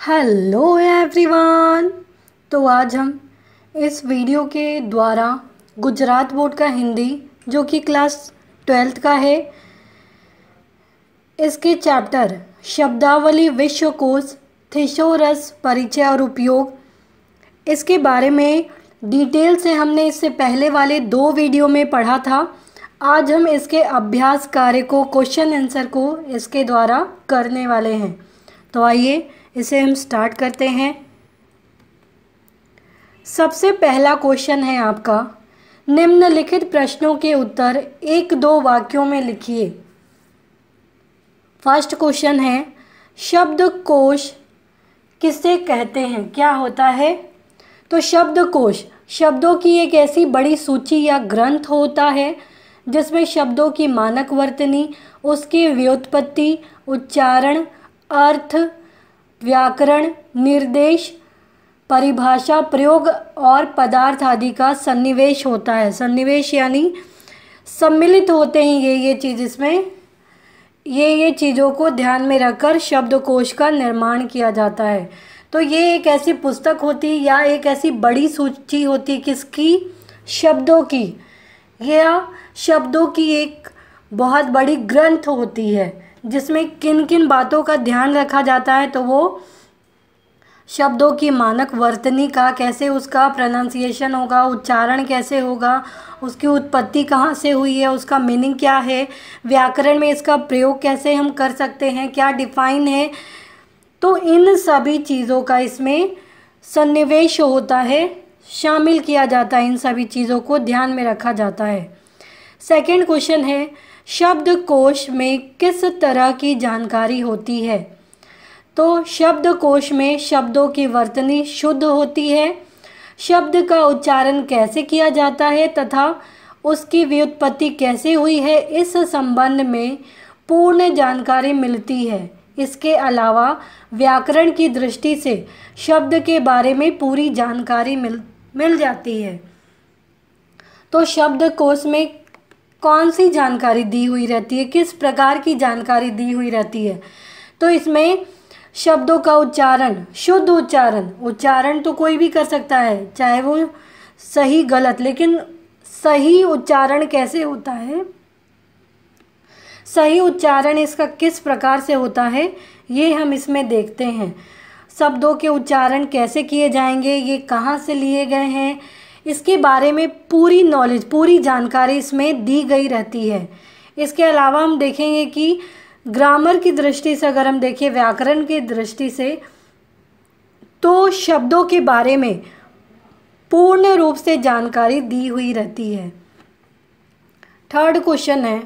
hello everyone तो आज हम इस वीडियो के द्वारा गुजरात बोर्ड का हिंदी जो कि क्लास ट्वेल्थ का है इसके चैप्टर शब्दावली विश्वकोश थिशोरस परिचय और उपयोग इसके बारे में डिटेल से हमने इससे पहले वाले दो वीडियो में पढ़ा था आज हम इसके अभ्यास कार्य को क्वेश्चन आंसर को इसके द्वारा करने वाले हैं तो आइए इसे हम स्टार्ट करते हैं सबसे पहला क्वेश्चन है आपका निम्नलिखित प्रश्नों के उत्तर एक दो वाक्यों में लिखिए फर्स्ट क्वेश्चन है शब्द कोश किसे कहते हैं क्या होता है तो शब्द कोश शब्दों की एक ऐसी बड़ी सूची या ग्रंथ होता है जिसमें शब्दों की मानक वर्तनी उसकी व्योत्पत्ति उच्चारण अर्थ व्याकरण निर्देश परिभाषा प्रयोग और पदार्थ आदि का सन्निवेश होता है सन्निवेश यानी सम्मिलित होते हैं ये ये चीज़ इसमें ये ये चीज़ों को ध्यान में रखकर शब्दकोश का निर्माण किया जाता है तो ये एक ऐसी पुस्तक होती या एक ऐसी बड़ी सूची होती किसकी शब्दों की यह शब्दों की एक बहुत बड़ी ग्रंथ होती है जिसमें किन किन बातों का ध्यान रखा जाता है तो वो शब्दों की मानक वर्तनी का कैसे उसका प्रोनाउंसिएशन होगा उच्चारण कैसे होगा उसकी उत्पत्ति कहाँ से हुई है उसका मीनिंग क्या है व्याकरण में इसका प्रयोग कैसे हम कर सकते हैं क्या डिफाइन है तो इन सभी चीज़ों का इसमें सन्निवेश होता है शामिल किया जाता है इन सभी चीज़ों को ध्यान में रखा जाता है सेकेंड क्वेश्चन है शब्दकोश में किस तरह की जानकारी होती है तो शब्दकोश में शब्दों की वर्तनी शुद्ध होती है शब्द का उच्चारण कैसे किया जाता है तथा उसकी व्युत्पत्ति कैसे हुई है इस संबंध में पूर्ण जानकारी मिलती है इसके अलावा व्याकरण की दृष्टि से शब्द के बारे में पूरी जानकारी मिल मिल जाती है तो शब्दकोश में कौन सी जानकारी दी हुई रहती है किस प्रकार की जानकारी दी हुई रहती है तो इसमें शब्दों का उच्चारण शुद्ध उच्चारण उच्चारण तो कोई भी कर सकता है चाहे वो सही गलत लेकिन सही उच्चारण कैसे होता है सही उच्चारण इसका किस प्रकार से होता है ये हम इसमें देखते हैं शब्दों के उच्चारण कैसे किए जाएंगे ये कहाँ से लिए गए हैं इसके बारे में पूरी नॉलेज पूरी जानकारी इसमें दी गई रहती है इसके अलावा हम देखेंगे कि ग्रामर की दृष्टि से अगर हम देखें व्याकरण की दृष्टि से तो शब्दों के बारे में पूर्ण रूप से जानकारी दी हुई रहती है थर्ड क्वेश्चन है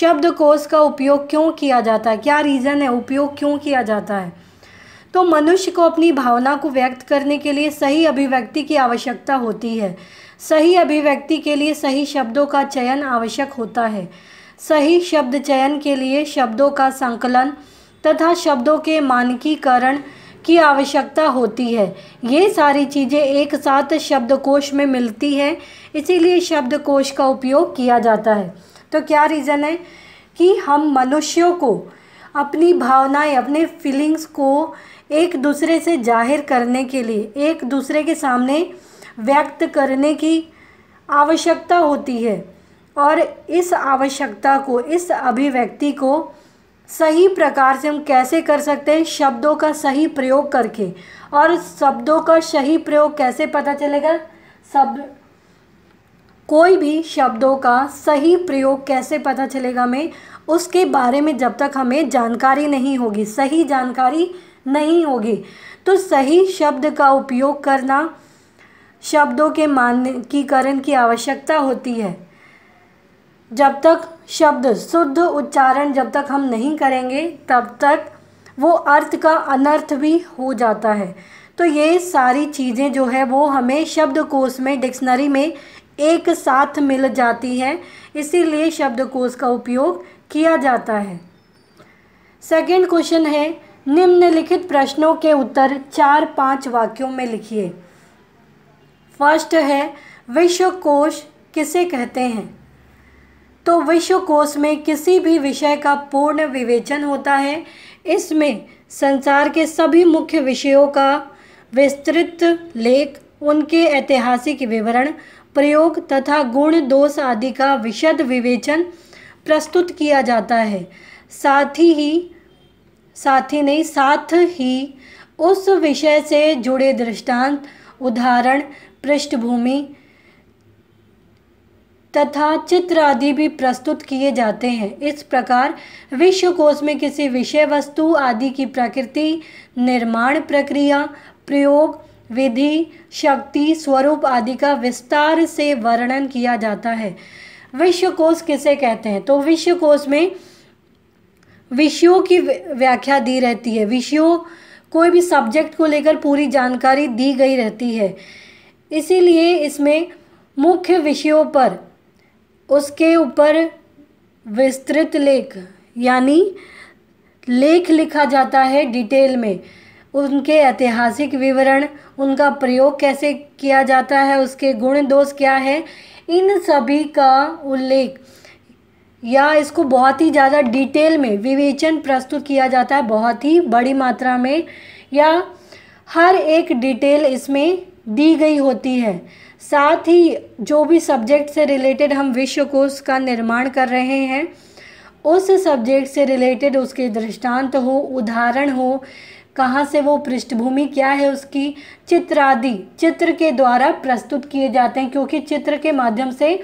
शब्द कोश का उपयोग क्यों किया जाता है क्या रीज़न है उपयोग क्यों किया जाता है तो मनुष्य को अपनी भावना को व्यक्त करने के लिए सही अभिव्यक्ति की आवश्यकता होती है सही अभिव्यक्ति के लिए सही शब्दों का चयन आवश्यक होता है सही शब्द चयन के लिए शब्दों का संकलन तथा शब्दों के मानकीकरण की आवश्यकता होती है ये सारी चीज़ें एक साथ शब्दकोश में मिलती हैं इसीलिए शब्दकोश का उपयोग किया जाता है तो क्या रीज़न है कि हम मनुष्यों को अपनी भावनाएं अपने फीलिंग्स को एक दूसरे से जाहिर करने के लिए एक दूसरे के सामने व्यक्त करने की आवश्यकता होती है और इस आवश्यकता को इस अभिव्यक्ति को सही प्रकार से हम कैसे कर सकते हैं शब्दों का सही प्रयोग करके और शब्दों का सही प्रयोग कैसे पता चलेगा शब्द कोई भी शब्दों का सही प्रयोग कैसे पता चलेगा मैं उसके बारे में जब तक हमें जानकारी नहीं होगी सही जानकारी नहीं होगी तो सही शब्द का उपयोग करना शब्दों के मानकीकरण की आवश्यकता होती है जब तक शब्द शुद्ध उच्चारण जब तक हम नहीं करेंगे तब तक वो अर्थ का अनर्थ भी हो जाता है तो ये सारी चीज़ें जो है वो हमें शब्दकोश में डिक्शनरी में एक साथ मिल जाती हैं इसीलिए शब्दकोश का उपयोग किया जाता है सेकंड क्वेश्चन है निम्नलिखित प्रश्नों के उत्तर चार पांच वाक्यों में लिखिए फर्स्ट है विश्वकोश किसे कहते हैं तो विश्वकोश में किसी भी विषय का पूर्ण विवेचन होता है इसमें संसार के सभी मुख्य विषयों का विस्तृत लेख उनके ऐतिहासिक विवरण प्रयोग तथा गुण दोष आदि का विशद विवेचन प्रस्तुत किया जाता है साथ ही साथ ही नहीं साथ ही उस विषय से जुड़े दृष्टांत उदाहरण पृष्ठभूमि तथा चित्र आदि भी प्रस्तुत किए जाते हैं इस प्रकार विश्वकोश में किसी विषय वस्तु आदि की प्रकृति निर्माण प्रक्रिया प्रयोग विधि शक्ति स्वरूप आदि का विस्तार से वर्णन किया जाता है विश्वकोश किसे कहते हैं तो विश्वकोश में विषयों की व्याख्या दी रहती है विषयों कोई भी सब्जेक्ट को लेकर पूरी जानकारी दी गई रहती है इसीलिए इसमें मुख्य विषयों पर उसके ऊपर विस्तृत लेख यानी लेख लिखा जाता है डिटेल में उनके ऐतिहासिक विवरण उनका प्रयोग कैसे किया जाता है उसके गुण दोष क्या है इन सभी का उल्लेख या इसको बहुत ही ज़्यादा डिटेल में विवेचन प्रस्तुत किया जाता है बहुत ही बड़ी मात्रा में या हर एक डिटेल इसमें दी गई होती है साथ ही जो भी सब्जेक्ट से रिलेटेड हम विश्व कोश का निर्माण कर रहे हैं उस सब्जेक्ट से रिलेटेड उसके दृष्टांत हो उदाहरण हो कहाँ से वो पृष्ठभूमि क्या है उसकी चित्र आदि चित्र के द्वारा प्रस्तुत किए जाते हैं क्योंकि चित्र के माध्यम से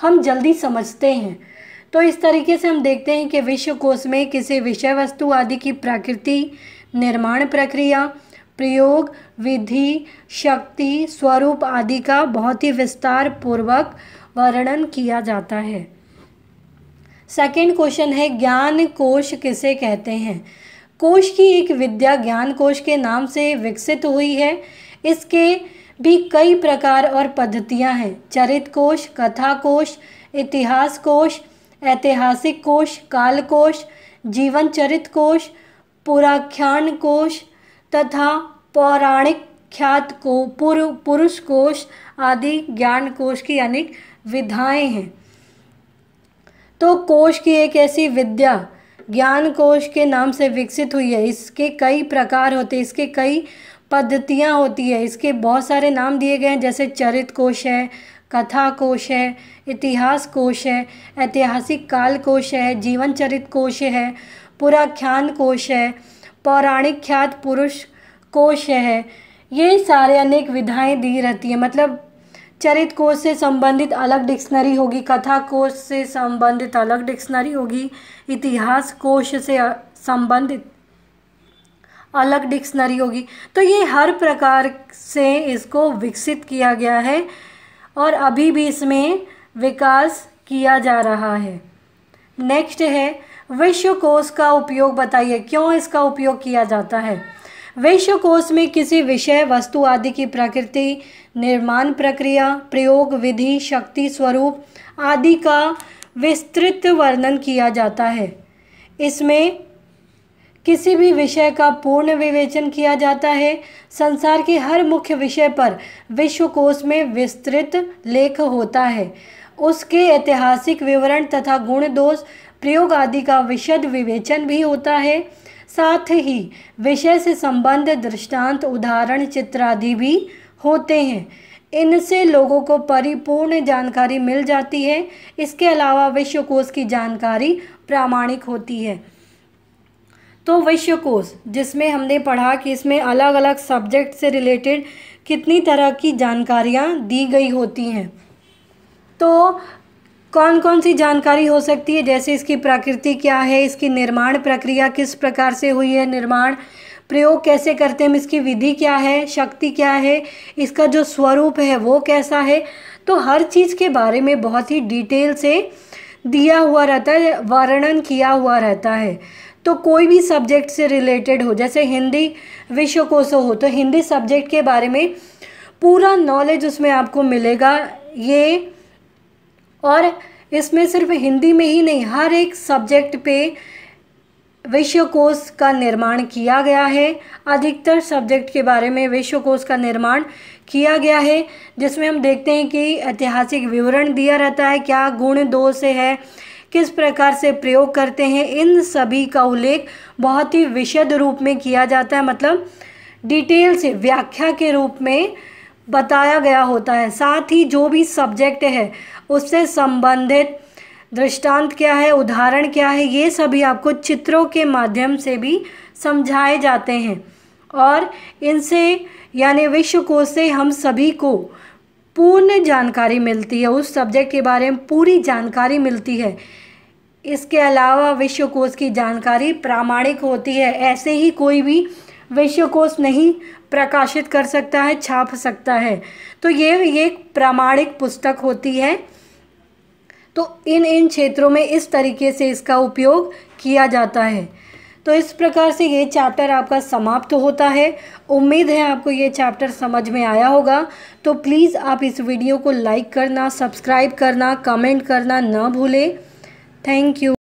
हम जल्दी समझते हैं तो इस तरीके से हम देखते हैं कि विश्वकोश में किसी विषय वस्तु आदि की प्रकृति निर्माण प्रक्रिया प्रयोग विधि शक्ति स्वरूप आदि का बहुत ही विस्तार पूर्वक वर्णन किया जाता है सेकेंड क्वेश्चन है ज्ञान कोश किसे कहते हैं कोश की एक विद्या ज्ञान कोश के नाम से विकसित हुई है इसके भी कई प्रकार और पद्धतियाँ हैं चरित कोश कथा कोश इतिहास कोश ऐतिहासिक कोश काल कोश जीवन चरित कोश पुराख्यान कोश तथा पौराणिक ख्यात को पुर, पुरुष कोश आदि ज्ञान कोश की अनेक विधाएं हैं तो कोश की एक ऐसी विद्या ज्ञान कोश के नाम से विकसित हुई है इसके कई प्रकार होते हैं इसके कई पद्धतियाँ होती है इसके बहुत सारे नाम दिए गए हैं जैसे चरित कोश है कथा कोश है इतिहास कोश है ऐतिहासिक काल कोश है जीवन चरित कोश है पुराख्यान कोश है पौराणिक ख्यात पुरुष कोश है ये सारे अनेक विधाएं दी रहती हैं मतलब चरित कोष से संबंधित अलग डिक्शनरी होगी कथा कोष से संबंधित अलग डिक्शनरी होगी इतिहास कोश से संबंधित अलग डिक्शनरी होगी तो ये हर प्रकार से इसको विकसित किया गया है और अभी भी इसमें विकास किया जा रहा है नेक्स्ट है विश्व कोश का उपयोग बताइए क्यों इसका उपयोग किया जाता है विश्वकोश में किसी विषय वस्तु आदि की प्रकृति निर्माण प्रक्रिया प्रयोग विधि शक्ति स्वरूप आदि का विस्तृत वर्णन किया जाता है इसमें किसी भी विषय का पूर्ण विवेचन किया जाता है संसार के हर मुख्य विषय पर विश्वकोश में विस्तृत लेख होता है उसके ऐतिहासिक विवरण तथा गुण दोष प्रयोग आदि का विशद विवेचन भी होता है साथ ही विषय से संबंध दृष्टांत उदाहरण चित्र आदि भी होते हैं इनसे लोगों को परिपूर्ण जानकारी मिल जाती है इसके अलावा विश्वकोश की जानकारी प्रामाणिक होती है तो विश्वकोश जिसमें हमने पढ़ा कि इसमें अलग अलग सब्जेक्ट से रिलेटेड कितनी तरह की जानकारियाँ दी गई होती हैं तो कौन कौन सी जानकारी हो सकती है जैसे इसकी प्रकृति क्या है इसकी निर्माण प्रक्रिया किस प्रकार से हुई है निर्माण प्रयोग कैसे करते हैं इसकी विधि क्या है शक्ति क्या है इसका जो स्वरूप है वो कैसा है तो हर चीज़ के बारे में बहुत ही डिटेल से दिया हुआ रहता है वर्णन किया हुआ रहता है तो कोई भी सब्जेक्ट से रिलेटेड हो जैसे हिंदी विश्व कोश हो तो हिंदी सब्जेक्ट के बारे में पूरा नॉलेज उसमें आपको मिलेगा ये और इसमें सिर्फ हिंदी में ही नहीं हर एक सब्जेक्ट पे विश्वकोश का निर्माण किया गया है अधिकतर सब्जेक्ट के बारे में विश्वकोश का निर्माण किया गया है जिसमें हम देखते हैं कि ऐतिहासिक विवरण दिया रहता है क्या गुण दो से है किस प्रकार से प्रयोग करते हैं इन सभी का उल्लेख बहुत ही विशद रूप में किया जाता है मतलब डिटेल से व्याख्या के रूप में बताया गया होता है साथ ही जो भी सब्जेक्ट है उससे संबंधित दृष्टांत क्या है उदाहरण क्या है ये सभी आपको चित्रों के माध्यम से भी समझाए जाते हैं और इनसे यानी विश्वकोश से हम सभी को पूर्ण जानकारी मिलती है उस सब्जेक्ट के बारे में पूरी जानकारी मिलती है इसके अलावा विश्वकोश की जानकारी प्रामाणिक होती है ऐसे ही कोई भी कोष नहीं प्रकाशित कर सकता है छाप सकता है तो ये ये प्रामाणिक पुस्तक होती है तो इन इन क्षेत्रों में इस तरीके से इसका उपयोग किया जाता है तो इस प्रकार से ये चैप्टर आपका समाप्त होता है उम्मीद है आपको ये चैप्टर समझ में आया होगा तो प्लीज़ आप इस वीडियो को लाइक करना सब्सक्राइब करना कमेंट करना ना भूलें थैंक यू